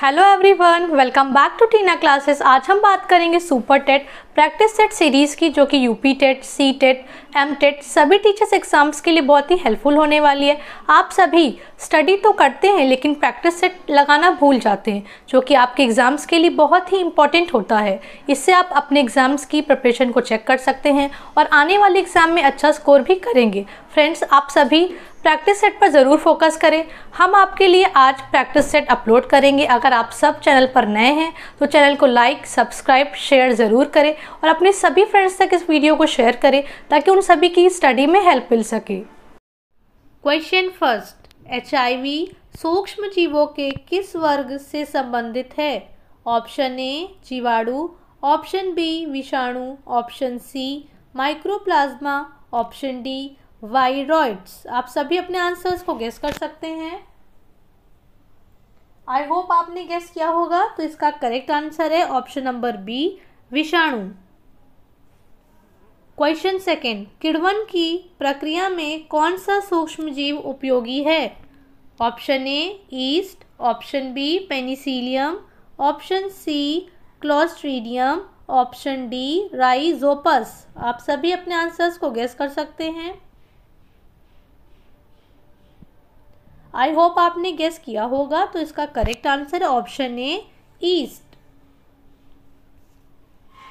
Hello everyone welcome back to Tina classes आज हम बात करेंगे super TET practice set series की जो कि UP TET C TET M TET सभी टीचर्स एग्जाम्स के लिए बहुत ही हेल्पफुल होने वाली है आप सभी स्टडी तो करते हैं लेकिन प्रैक्टिस सेट लगाना भूल जाते हैं जो कि आपके एग्ज़ाम्स के लिए बहुत ही इंपॉर्टेंट होता है इससे आप अपने एग्ज़ाम्स की प्रिपरेशन को चेक कर सकते हैं और आने वाले एग्ज़ाम में अच्छा स्कोर भी करेंगे फ्रेंड्स आप सभी प्रैक्टिस सेट पर ज़रूर फोकस करें हम आपके लिए आज प्रैक्टिस सेट अपलोड करेंगे अगर आप सब चैनल पर नए हैं तो चैनल को लाइक सब्सक्राइब शेयर ज़रूर करें और अपने सभी फ्रेंड्स तक इस वीडियो को शेयर करें ताकि उन सभी की स्टडी में हेल्प मिल सके क्वेश्चन फर्स्ट एच सूक्ष्म जीवों के किस वर्ग से संबंधित है ऑप्शन ए जीवाणु ऑप्शन बी विषाणु option C microplasma option D viroids आप सभी अपने आंसर्स को गेस कर सकते हैं आई होप आपने गेस किया होगा तो इसका करेक्ट आंसर है ऑप्शन नंबर बी विषाणु क्वेश्चन सेकेंड किड़वन की प्रक्रिया में कौन सा सूक्ष्म जीव उपयोगी है option A yeast option B penicillium option C clostridium option D rhizopus आप सभी अपने आंसर्स को गेस कर सकते हैं आई होप आपने गेस किया होगा तो इसका correct answer option A yeast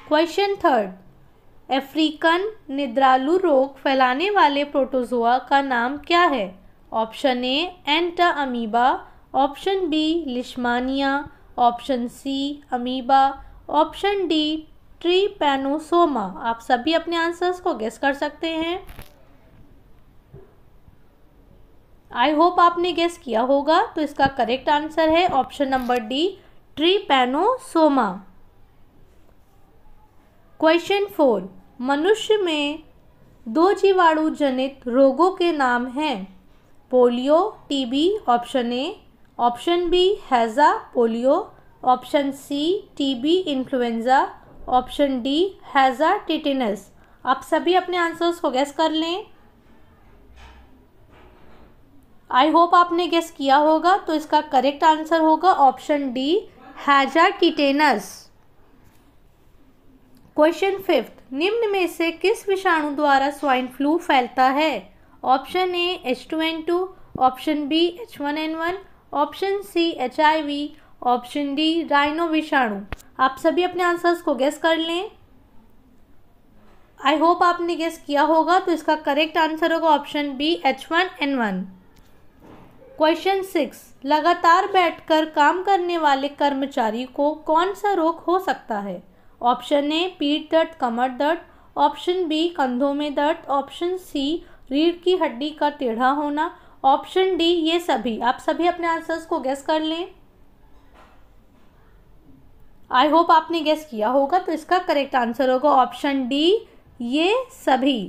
question third African निद्रालु रोग फैलाने वाले प्रोटोजोआ का नाम क्या है option A entamoeba option B leishmania option C amoeba option D trypanosoma आप सभी अपने आंसर्स को गेस कर सकते हैं आई होप आपने गेस किया होगा तो इसका करेक्ट आंसर है option number D trypanosoma question four मनुष्य में दो जीवाणु जनित रोगों के नाम हैं polio TB option A option B हैज़ा polio option C TB influenza option D हैज़ा टिटिनस आप सभी अपने आंसर्स को गैस कर लें आई होप आपने गेस किया होगा तो इसका करेक्ट आंसर होगा ऑप्शन डी हैजा किटेनस क्वेश्चन फिफ्थ निम्न में से किस विषाणु द्वारा स्वाइन फ्लू फैलता है option A H two N two option B H one N one option C H I V option D rhino विषाणु आप सभी अपने आंसर्स को गेस कर लें आई होप आपने गेस किया होगा तो इसका करेक्ट आंसर होगा option B H one N one question six लगातार बैठकर काम करने वाले कर्मचारी को कौन सा रोग हो सकता है ऑप्शन ए पीठ दर्द कमर दर्द ऑप्शन बी कंधों में दर्द ऑप्शन सी रीढ़ की हड्डी का टेढ़ा होना ऑप्शन डी ये सभी आप सभी अपने आंसर्स को गेस कर लें आई होप आपने गेस किया होगा तो इसका करेक्ट आंसर होगा ऑप्शन डी ये सभी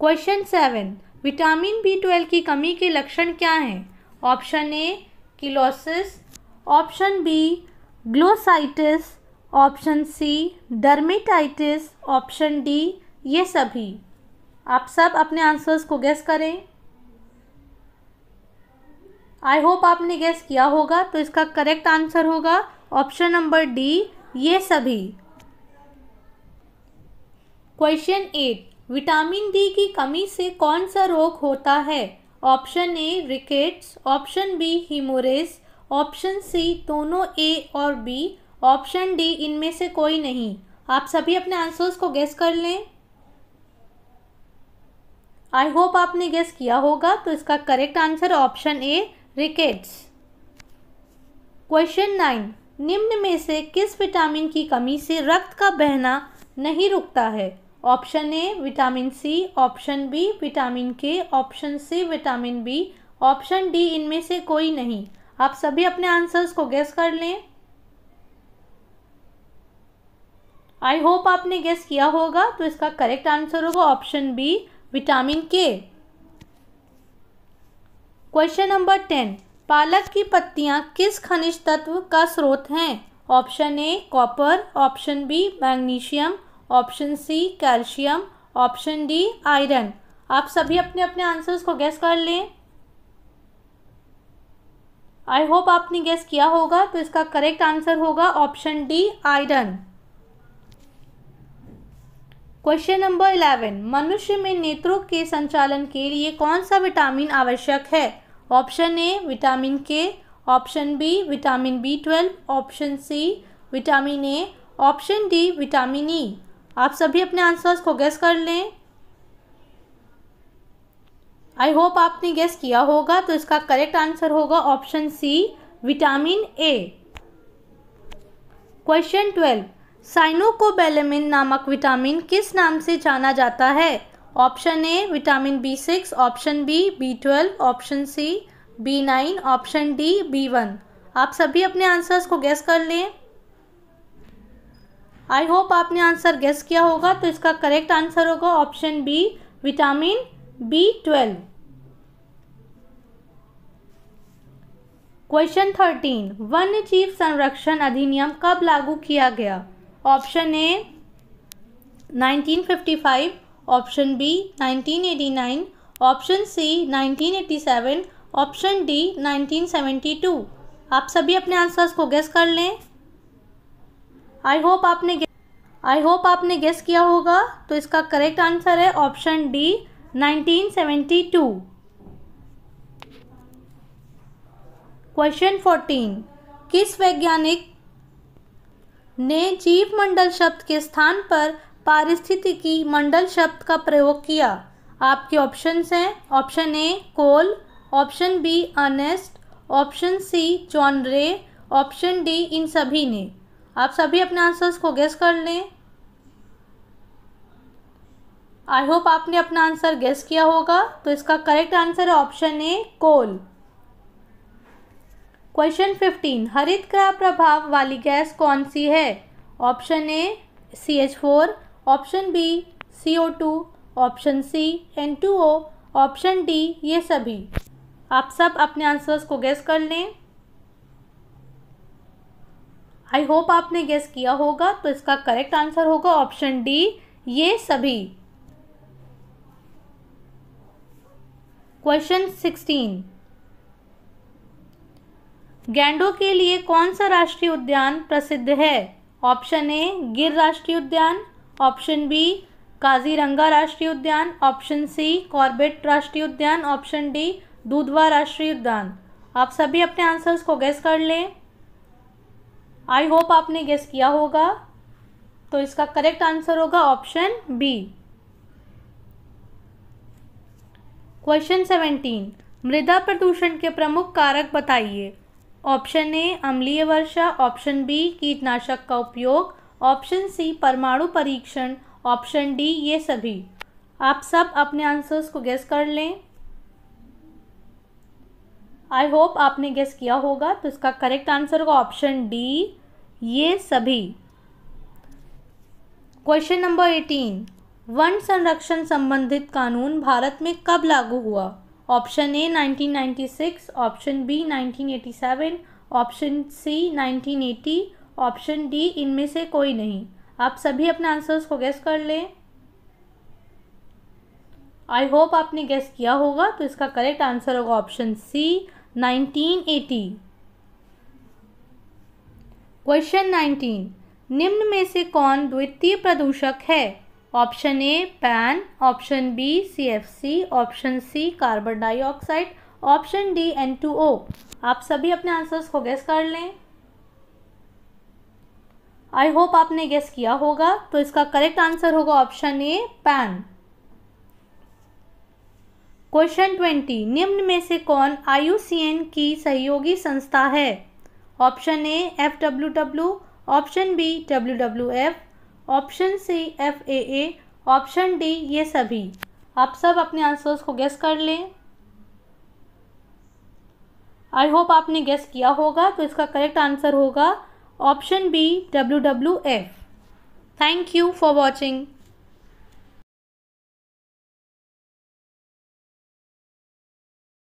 question seven vitamin B twelve की कमी के लक्षण क्या हैं option A cheilosis option B glossitis option C dermatitis option D ये सभी आप सब अपने आंसर्स को गैस करें आई होप आपने गैस किया होगा तो इसका करेक्ट आंसर होगा ऑप्शन नंबर डी ये सभी क्वेश्चन एट विटामिन डी की कमी से कौन सा रोग होता है option A rickets option B haemorrhage option C दोनों ए और बी ऑप्शन डी इनमें से कोई नहीं आप सभी अपने आंसर्स को गेस कर लें आई होप आपने गेस किया होगा तो इसका correct answer option A rickets question nine निम्न में से किस विटामिन की कमी से रक्त का बहना नहीं रुकता है option A vitamin C option B vitamin K option C vitamin B option D इनमें से कोई नहीं आप सभी अपने आंसर्स को गैस कर लें आई होप आपने गैस किया होगा तो इसका करेक्ट आंसर होगा option B vitamin K question number ten पालक की पत्तियां किस खनिज तत्व का स्रोत हैं option A copper option B magnesium option C calcium option D iron आप सभी अपने अपने आंसर्स को गैस कर लें आई होप आपने गैस किया होगा तो इसका करेक्ट आंसर होगा option D iron question number eleven मनुष्य में नेत्रों के संचालन के लिए कौन सा विटामिन आवश्यक है option A vitamin K option B vitamin B twelve option C vitamin A option D vitamin E e. आप सभी अपने आंसर्स को गैस कर लें आई होप आपने गैस किया होगा तो इसका करेक्ट आंसर होगा option C vitamin A question twelve cyanocobalamin नामक विटामिन किस नाम से जाना जाता है option A vitamin B six option B B twelve option C B nine option D B one आप सभी अपने आंसर्स को गैस कर लें आई होप आपने आंसर गेस किया होगा तो इसका करेक्ट आंसर होगा option B vitamin B twelve question thirteen वन्य जीव संरक्षण अधिनियम कब लागू किया गया option A 1955 option B 1989 option C 1987 option D 1972 आप सभी अपने आंसर्स को गेस कर लें आई होप आपने आई होप आपने गेस किया होगा तो इसका करेक्ट आंसर है ऑप्शन डी 1972 क्वेश्चन 14 किस वैज्ञानिक ने जीव मंडल शब्द के स्थान पर पारिस्थितिकी मंडल शब्द का प्रयोग किया आपके ऑप्शंस हैं option A Cole option B Ernest option C John Ray option D इन सभी ने आप सभी अपने आंसर्स को गेस कर लें आई होप आपने अपना आंसर गेस किया होगा तो इसका करेक्ट आंसर है option A Cole question fifteen हरित क्रा प्रभाव वाली गैस कौन सी है option A C H four option B C O two option C N two O option D ये सभी आप सब अपने आंसर्स को गेस कर लें आई होप आपने गेस किया होगा तो इसका करेक्ट आंसर होगा ऑप्शन डी ये सभी क्वेश्चन सिक्सटीन गैंडो के लिए कौन सा राष्ट्रीय उद्यान प्रसिद्ध है ऑप्शन ए गिर राष्ट्रीय उद्यान ऑप्शन बी काजीरंगा राष्ट्रीय उद्यान ऑप्शन सी कॉर्बेट राष्ट्रीय उद्यान ऑप्शन डी दूधवा राष्ट्रीय उद्यान आप सभी अपने आंसर्स को गेस कर लें आई होप आपने गेस किया होगा तो इसका करेक्ट आंसर होगा ऑप्शन बी क्वेश्चन सेवेंटीन मृदा प्रदूषण के प्रमुख कारक बताइए ऑप्शन ए अम्लीय वर्षा ऑप्शन बी कीटनाशक का उपयोग ऑप्शन सी परमाणु परीक्षण ऑप्शन डी ये सभी आप सब अपने आंसर्स को गेस कर लें आई होप आपने गेस किया होगा तो इसका करेक्ट आंसर होगा ऑप्शन डी ये सभी क्वेश्चन नंबर एटीन वन संरक्षण संबंधित कानून भारत में कब लागू हुआ option A 1996 option B 1987 option C 1980 option D इनमें से कोई नहीं आप सभी अपने आंसर्स को गेस कर लें आई होप आपने गेस किया होगा तो इसका करेक्ट आंसर होगा ऑप्शन सी 1980 क्वेश्चन 19 निम्न में से कौन द्वितीय प्रदूषक है option A PAN option B CFC option C carbon dioxide option D N two O आप सभी अपने आंसर्स को गेस कर लें आई होप आपने गेस किया होगा तो इसका करेक्ट आंसर होगा option A PAN question twenty निम्न में से कौन आई की सहयोगी संस्था है option A F W W option B W W F option C F A A option D ये सभी आप सब अपने आंसर्स को गेस कर लें आई होप आपने गेस किया होगा तो इसका करेक्ट आंसर होगा option B W W F thank you for watching